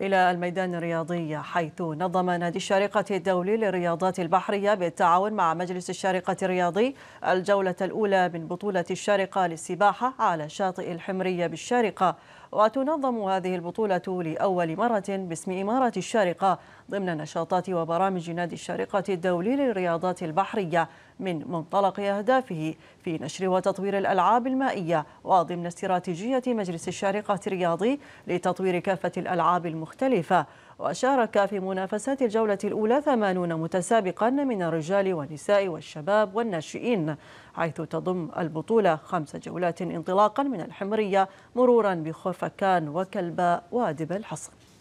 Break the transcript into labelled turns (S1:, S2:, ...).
S1: إلى الميدان الرياضي حيث نظم نادي الشارقة الدولي للرياضات البحرية بالتعاون مع مجلس الشارقة الرياضي الجولة الأولى من بطولة الشارقة للسباحة على شاطئ الحمرية بالشارقة وتنظم هذه البطولة لأول مرة باسم إمارة الشارقة ضمن نشاطات وبرامج نادي الشارقة الدولي للرياضات البحرية من منطلق أهدافه في نشر وتطوير الألعاب المائية وضمن استراتيجية مجلس الشارقة الرياضي لتطوير كافة الألعاب المختلفة وشارك في منافسات الجولة الأولى ثمانون متسابقا من الرجال والنساء والشباب والناشئين حيث تضم البطولة خمس جولات انطلاقا من الحمرية مرورا بخرفكان وكلباء وادب الحصن